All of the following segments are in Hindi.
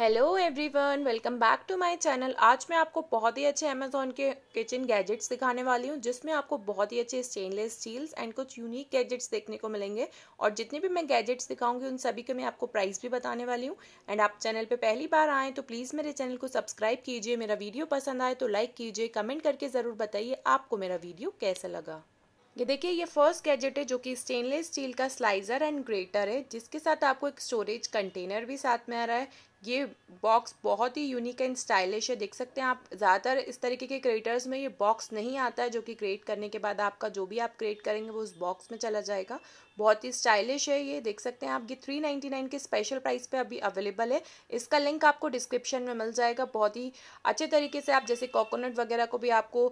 hello everyone welcome back to my channel आज मैं आपको बहुत ही अच्छे अमेजोन के किचन गैजेट्स दिखाने वाली हूँ जिसमें आपको बहुत ही अच्छे स्टेनलेस स्टील्स एंड कुछ यूनिक गैजेट्स देखने को मिलेंगे और जितने भी मैं गैजेट्स दिखाऊंगी उन सभी के मैं आपको प्राइस भी बताने वाली हूँ एंड आप चैनल पर पहली बार आएँ तो प्लीज़ मेरे चैनल को सब्सक्राइब कीजिए मेरा वीडियो पसंद आए तो लाइक कीजिए कमेंट करके ज़रूर बताइए आपको मेरा वीडियो कैसा लगा ये देखिए ये फर्स्ट गैजेट है जो कि स्टेनलेस स्टील का स्लाइजर एंड ग्रेटर है जिसके साथ आपको एक स्टोरेज कंटेनर भी साथ में आ रहा है ये बॉक्स बहुत ही यूनिक एंड स्टाइलिश है देख सकते हैं आप ज़्यादातर इस तरीके के क्रिएटर्स में ये बॉक्स नहीं आता है जो कि क्रिएट करने के बाद आपका जो भी आप क्रिएट करेंगे वो उस बॉक्स में चला जाएगा बहुत ही स्टाइलिश है ये देख सकते हैं आप ये थ्री नाइन्टी नाइन के स्पेशल प्राइस पे अभी अवेलेबल है इसका लिंक आपको डिस्क्रिप्शन में मिल जाएगा बहुत ही अच्छे तरीके से आप जैसे कोकोनट वगैरह को भी आपको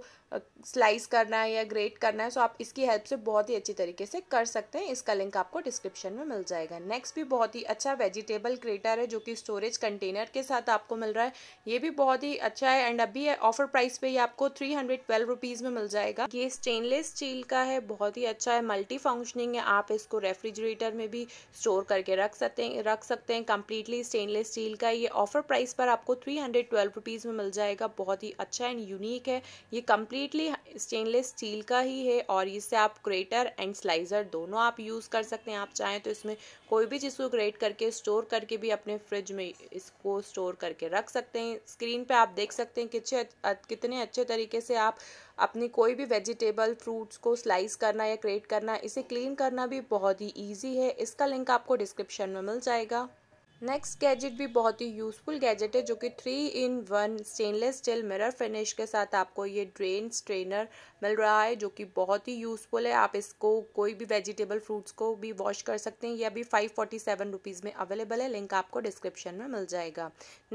स्लाइस करना है या ग्रेट करना है सो आप इसकी हेल्प से बहुत ही अच्छी तरीके से कर सकते हैं इसका लिंक आपको डिस्क्रिप्शन में मिल जाएगा नेक्स्ट भी बहुत ही अच्छा वेजिटेबल क्रेटर है जो कि स्टोरेज कंटेनर के साथ आपको मिल रहा है ये भी बहुत ही अच्छा है एंड अभी ऑफर प्राइस पे ये आपको थ्री हंड्रेड ट्वेल्व रुपीज़ में मिल जाएगा ये स्टेनलेस स्टील का है बहुत ही अच्छा है मल्टी फंक्शनिंग है आप इसको रेफ्रिजरेटर में भी स्टोर करके रख सकते हैं रख सकते हैं कम्प्लीटली स्टेनलेस स्टील का ये ऑफर प्राइस पर आपको थ्री हंड्रेड ट्वेल्व रुपीज़ में मिल जाएगा बहुत ही अच्छा एंड यूनिक है ये कम्प्लीटली स्टेनलेस स्टील का ही है और इससे आप क्रेटर एंड स्लाइजर दोनों आप यूज़ कर सकते हैं आप चाहें तो इसमें कोई भी चीज़ को ग्रेट करके स्टोर करके भी अपने फ्रिज में इसको स्टोर करके रख सकते हैं स्क्रीन पे आप देख सकते हैं कितने अच्छे तरीके से आप अपनी कोई भी वेजिटेबल फ्रूट्स को स्लाइस करना या क्रेट करना इसे क्लीन करना भी बहुत ही ईजी है इसका लिंक आपको डिस्क्रिप्शन में मिल जाएगा नेक्स्ट गैजेट भी बहुत ही यूज़फुल गैजेट है जो कि three in one stainless steel mirror finish के साथ आपको ये ड्रेन स्ट्रेनर मिल रहा है जो कि बहुत ही यूज़फुल है आप इसको कोई भी वेजिटेबल फ्रूट्स को भी वॉश कर सकते हैं यह भी फाइव फोर्टी सेवन रुपीज़ में अवेलेबल है लिंक आपको डिस्क्रिप्शन में मिल जाएगा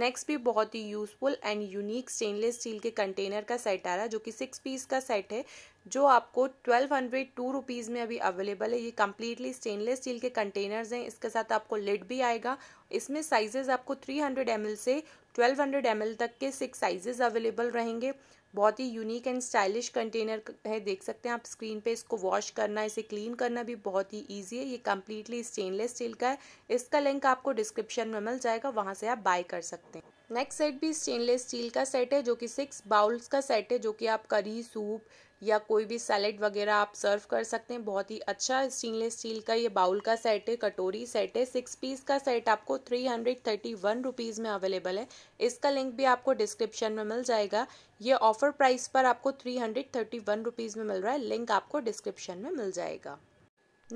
नेक्स्ट भी बहुत ही useful and unique stainless steel के कंटेनर का सेट आ रहा है जो कि सिक्स पीस का सेट है जो आपको ट्वेल्व हंड्रेड टू रुपीज़ में अभी अवेलेबल है ये कम्प्लीटली स्टेनलेस स्टील के कंटेनर्स हैं इसके साथ आपको लिड भी आएगा इसमें साइजेस आपको थ्री हंड्रेड एम एल से ट्वेल्व हंड्रेड एम एल तक के सिक्स साइजेस अवेलेबल रहेंगे बहुत ही यूनिक एंड स्टाइलिश कंटेनर है देख सकते हैं आप स्क्रीन पे इसको वॉश करना इसे क्लीन करना भी बहुत ही ईजी है ये कम्प्लीटली स्टेनलेस स्टील का है इसका लिंक आपको डिस्क्रिप्शन में मिल जाएगा वहाँ से आप बाय कर सकते हैं नेक्स्ट सेट भी स्टेनलेस स्टील का सेट है जो कि सिक्स बाउल्स का सेट है जो कि आप करी सूप या कोई भी सैलेड वगैरह आप सर्व कर सकते हैं बहुत ही अच्छा स्टेनलेस स्टील का ये बाउल का सेट है कटोरी सेट है सिक्स पीस का सेट आपको three hundred thirty one rupees में अवेलेबल है इसका लिंक भी आपको डिस्क्रिप्शन में मिल जाएगा ये ऑफर प्राइस पर आपको three hundred thirty one rupees में मिल रहा है लिंक आपको डिस्क्रिप्शन में मिल जाएगा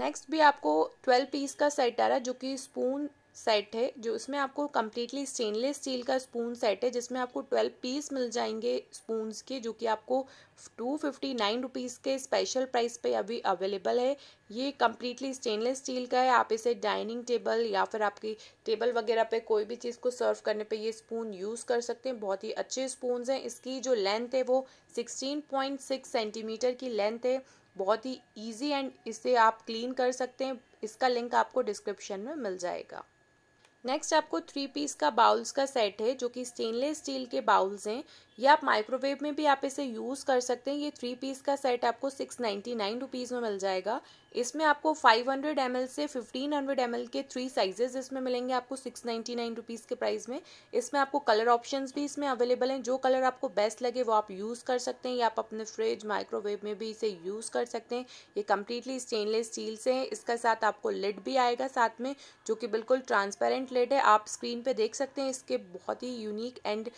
नेक्स्ट भी आपको ट्वेल्व पीस का सेट आ रहा है जो कि स्पून सेट है जो इसमें आपको कम्प्लीटली स्टेनलेस स्टील का स्पून सेट है जिसमें आपको ट्वेल्व पीस मिल जाएंगे स्पून के जो कि आपको टू फिफ्टी नाइन रुपीज़ के स्पेशल प्राइस पे अभी अवेलेबल है ये कम्प्लीटली स्टेनलेस स्टील का है आप इसे डाइनिंग टेबल या फिर आपकी टेबल वगैरह पे कोई भी चीज़ को सर्व करने पे ये स्पून यूज़ कर सकते हैं बहुत ही अच्छे स्पून हैं इसकी जो लेंथ है वो सिक्सटीन पॉइंट सिक्स सेंटीमीटर की लेंथ है बहुत ही ईजी एंड इसे आप क्लीन कर सकते हैं इसका लिंक आपको डिस्क्रिप्शन में मिल जाएगा नेक्स्ट आपको थ्री पीस का बाउल्स का सेट है जो कि स्टेनलेस स्टील के बाउल्स हैं ये आप माइक्रोवेव में भी आप इसे यूज़ कर सकते हैं ये थ्री पीस का सेट आपको सिक्स नाइन्टी नाइन रुपीज़ में मिल जाएगा इसमें आपको फाइव हंड्रेड एम एल से फिफ्टीन हंड्रेड एम एल के थ्री साइजेज इसमें मिलेंगे आपको सिक्स नाइन्टी नाइन रुपीज़ के प्राइस में इसमें आपको कलर ऑप्शन भी इसमें अवेलेबल हैं जो कलर आपको बेस्ट लगे वो आप यूज़ कर सकते हैं या आप अपने फ्रिज माइक्रोवेव में भी इसे यूज़ कर सकते हैं ये कम्प्लीटली स्टेनलेस स्टील से है इसका साथ आपको लिड भी आएगा साथ में जो कि बिल्कुल ट्रांसपेरेंट पेंटलेट है आप स्क्रीन पे देख सकते हैं इसके बहुत ही यूनिक एंड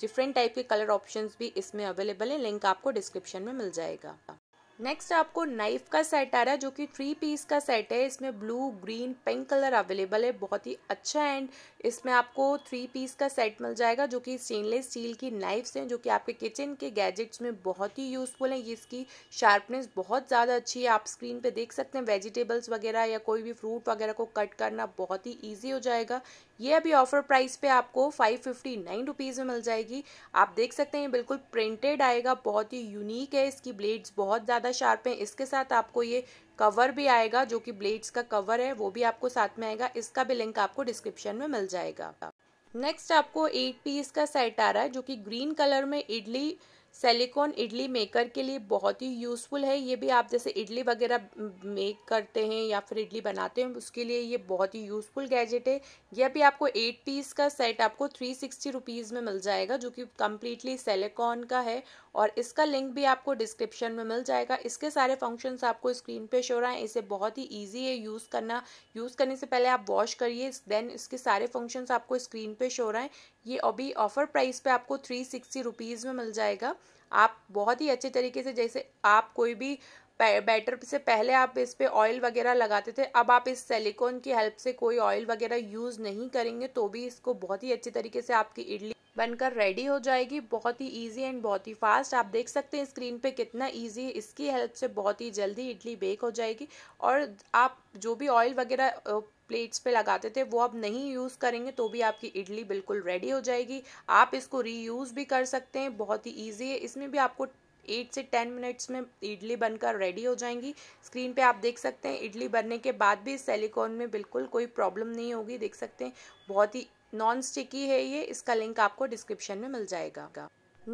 डिफरेंट टाइप के कलर ऑप्शंस भी इसमें अवेलेबल हैं लिंक आपको डिस्क्रिप्शन में मिल जाएगा नेक्स्ट आपको नाइफ का सेट आ रहा है जो कि थ्री पीस का सेट है इसमें blue green pink colour available है बहुत ही अच्छा एंड इसमें आपको थ्री पीस का सेट मिल जाएगा जो कि स्टेनलेस स्टील की नाइफ्स हैं जो कि आपके किचन के गैजेट्स में बहुत ही यूज़फुल हैं इसकी शार्पनेस बहुत ज़्यादा अच्छी है आप स्क्रीन पर देख सकते हैं वेजिटेबल्स वगैरह या कोई भी फ्रूट वगैरह को कट करना बहुत ही ईजी हो जाएगा ये अभी ऑफर प्राइस पे आपको फाइव फिफ्टी नाइन रुपीज़ में मिल जाएगी आप देख सकते हैं ये बिल्कुल प्रिंटेड आएगा बहुत ही यूनिक है इसकी ब्लेड्स बहुत ज़्यादा ज़्यादा शार्प है इसके साथ आपको ये कवर भी आएगा जो कि ब्लेड्स का कवर है वो भी आपको साथ में आएगा इसका भी लिंक आपको डिस्क्रिप्शन में मिल जाएगा नेक्स्ट आपको एट पीस का सेट आ रहा है जो कि ग्रीन कलर में इडली सेलिकॉन इडली मेकर के लिए बहुत ही यूज़फुल है ये भी आप जैसे इडली वगैरह मेक करते हैं या फिर इडली बनाते हैं उसके लिए ये बहुत ही यूज़फुल गैजेट है यह भी आपको एट पीस का सेट आपको थ्री सिक्सटी रुपीज़ में मिल जाएगा जो कि कम्प्लीटली सेलिकॉन का है और इसका लिंक भी आपको डिस्क्रिप्शन में मिल जाएगा इसके सारे फंक्शन आपको स्क्रीन पे शो रहा है इसे बहुत ही ईजी है यूज़ करना यूज़ करने से पहले आप वॉश करिए देन इसके सारे फंक्शन आपको स्क्रीन पे शो रहा है ये अभी ऑफर प्राइस पर आपको थ्री सिक्सटी रुपीज़ में मिल जाएगा आप बहुत ही अच्छे तरीके से जैसे आप कोई भी बैटर से पहले आप इस पर ऑयल वगैरह लगाते थे अब आप इस सिलिकॉन की हेल्प से कोई ऑयल वगैरह यूज़ नहीं करेंगे तो भी इसको बहुत ही अच्छे तरीके से आपकी इडली बनकर रेडी हो जाएगी बहुत ही ईजी एंड बहुत ही फास्ट आप देख सकते हैं स्क्रीन पे कितना ईजी इसकी हेल्प से बहुत ही जल्दी इडली बेक हो जाएगी और आप जो भी ऑयल वगैरह प्लेट्स पे लगाते थे वो आप नहीं यूज़ करेंगे तो भी आपकी इडली बिल्कुल रेडी हो जाएगी आप इसको रीयूज़ भी कर सकते हैं बहुत ही ईजी है इसमें भी आपको एट से टेन मिनट्स में इडली बनकर रेडी हो जाएंगी स्क्रीन पे आप देख सकते हैं इडली बनने के बाद भी इस सेलिकॉन में बिल्कुल कोई प्रॉब्लम नहीं होगी देख सकते हैं बहुत ही नॉन स्टिकी है ये इसका लिंक आपको डिस्क्रिप्शन में मिल जाएगा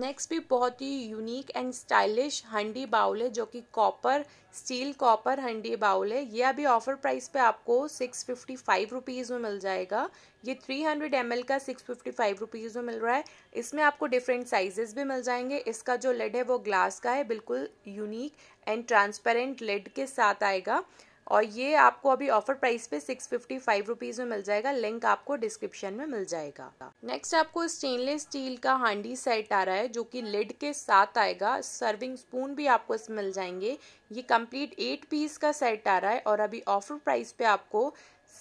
नेक्स्ट भी बहुत ही यूनिक एंड स्टाइलिश हंडी बाउल है जो कि कॉपर स्टील कॉपर हंडी बाउल है ये अभी ऑफर प्राइस पे आपको सिक्स फिफ्टी फाइव रुपीज़ में मिल जाएगा ये थ्री हंड्रेड एम एल का सिक्स फिफ्टी फाइव रुपीज़ में मिल रहा है इसमें आपको डिफरेंट साइजेस भी मिल जाएंगे इसका जो लेड है वो ग्लास का है बिल्कुल यूनिक एंड ट्रांसपेरेंट लेड के साथ आएगा और ये आपको अभी ऑफर प्राइस पे सिक्स फिफ्टी फाइव रुपीज़ में मिल जाएगा लिंक आपको डिस्क्रिप्शन में मिल जाएगा नेक्स्ट आपको स्टेनलेस स्टील का हांडी सेट आ रहा है जो कि लिड के साथ आएगा सर्विंग स्पून भी आपको इसमें मिल जाएंगे ये कंप्लीट एट पीस का सेट आ रहा है और अभी ऑफर प्राइस पे आपको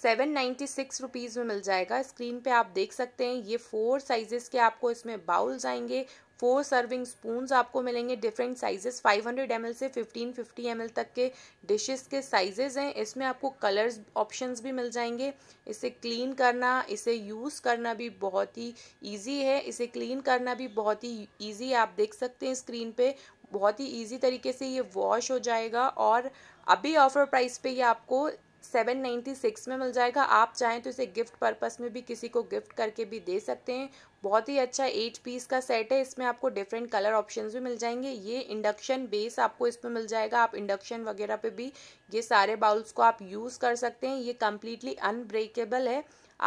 सेवन नाइन्टी सिक्स रुपीज़ में मिल जाएगा स्क्रीन पे आप देख सकते हैं ये फोर साइजेस के आपको इसमें बाउल्स आएंगे फोर सर्विंग स्पून आपको मिलेंगे डिफरेंट साइजेस 500 हंड्रेड से 1550 एम तक के डिशेस के साइजेस हैं इसमें आपको कलर्स ऑप्शंस भी मिल जाएंगे इसे क्लीन करना इसे यूज़ करना भी बहुत ही ईजी है इसे क्लीन करना भी बहुत ही ईजी आप देख सकते हैं स्क्रीन पे बहुत ही ईजी तरीके से ये वॉश हो जाएगा और अभी ऑफर प्राइस पे ये आपको सेवन नाइन्टी सिक्स में मिल जाएगा आप चाहें तो इसे गिफ्ट पर्पस में भी किसी को गिफ्ट करके भी दे सकते हैं बहुत ही अच्छा एट पीस का सेट है इसमें आपको डिफरेंट कलर ऑप्शन भी मिल जाएंगे ये इंडक्शन बेस आपको इसमें मिल जाएगा आप इंडक्शन वगैरह पे भी ये सारे बाउल्स को आप यूज़ कर सकते हैं ये कम्प्लीटली अनब्रेकेबल है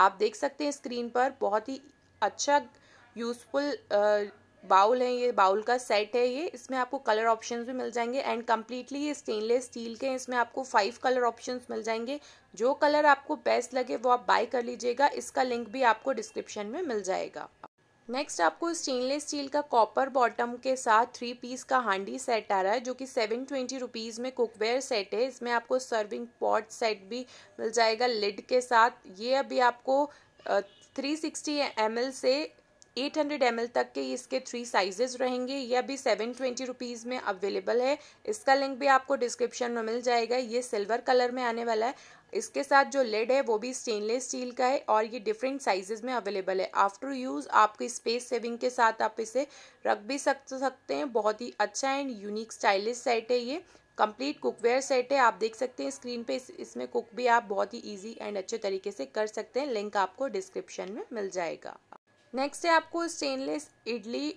आप देख सकते हैं स्क्रीन पर बहुत ही अच्छा यूज़फुल बाउल हैं ये बाउल का सेट है ये इसमें आपको कलर ऑप्शन भी मिल जाएंगे एंड कम्प्लीटली ये स्टेनलेस स्टील के हैं इसमें आपको फाइव कलर ऑप्शन मिल जाएंगे जो कलर आपको बेस्ट लगे वो आप बाय कर लीजिएगा इसका लिंक भी आपको डिस्क्रिप्शन में मिल जाएगा नेक्स्ट आपको स्टेनलेस स्टील का कॉपर बॉटम के साथ थ्री पीस का हांडी सेट आ रहा है जो कि सेवन ट्वेंटी रुपीज़ में कुकवेयर सेट है इसमें आपको सर्विंग पॉट सेट भी मिल जाएगा लिड के साथ ये अभी आपको थ्री सिक्सटी एम से एट हंड्रेड एम एल तक के इसके थ्री साइजेज रहेंगे ये अभी सेवन ट्वेंटी रुपीज़ में अवेलेबल है इसका लिंक भी आपको डिस्क्रिप्शन में मिल जाएगा ये सिल्वर कलर में आने वाला है इसके साथ जो लेड है वो भी स्टेनलेस स्टील का है और ये डिफरेंट साइजेज में अवेलेबल है आफ्टर यूज़ आपकी स्पेस सेविंग के साथ आप इसे रख भी सक सकते हैं बहुत ही अच्छा एंड यूनिक स्टाइलिश सेट है ये कंप्लीट कुकवेयर सेट है आप देख सकते हैं स्क्रीन पे इस, इसमें कुक भी आप बहुत ही इजी एंड अच्छे तरीके से कर सकते हैं लिंक आपको डिस्क्रिप्शन में मिल जाएगा नेक्स्ट है आपको स्टेनलेस इडली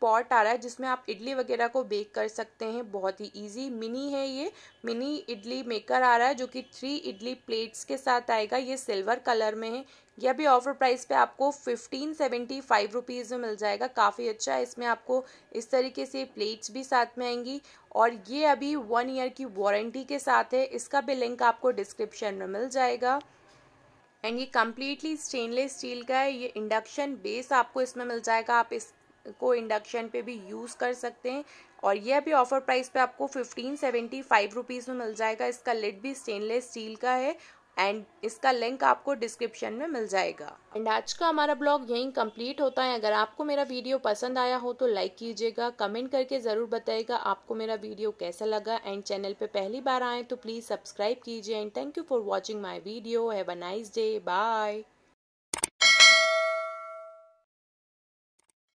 पॉट आ रहा है जिसमें आप इडली वगैरह को बेक कर सकते हैं बहुत ही इजी मिनी है ये मिनी इडली मेकर आ रहा है जो कि थ्री इडली प्लेट्स के साथ आएगा ये सिल्वर कलर में है यह भी ऑफर प्राइस पे आपको फिफ्टीन सेवेंटी फाइव रुपीज़ में मिल जाएगा काफ़ी अच्छा है इसमें आपको इस तरीके से प्लेट्स भी साथ में आएंगी और ये अभी वन ईयर की वारंटी के साथ है इसका भी लिंक आपको डिस्क्रिप्शन में मिल जाएगा एंड ये कम्प्लीटली स्टेनलेस स्टील का है ये इंडक्शन बेस आपको इसमें मिल जाएगा आप इस को इंडक्शन पे भी यूज़ कर सकते हैं और यह भी ऑफर प्राइस पे आपको फिफ्टीन सेवेंटी फाइव रुपीज़ में मिल जाएगा इसका लिड भी स्टेनलेस स्टील का है एंड इसका लिंक आपको डिस्क्रिप्शन में मिल जाएगा एंड आज का हमारा ब्लॉग यहीं कंप्लीट होता है अगर आपको मेरा वीडियो पसंद आया हो तो लाइक कीजिएगा कमेंट करके ज़रूर बताइएगा आपको मेरा वीडियो कैसा लगा एंड चैनल पे पहली बार आए तो प्लीज़ सब्सक्राइब कीजिए and thank you for watching my video have a nice day bye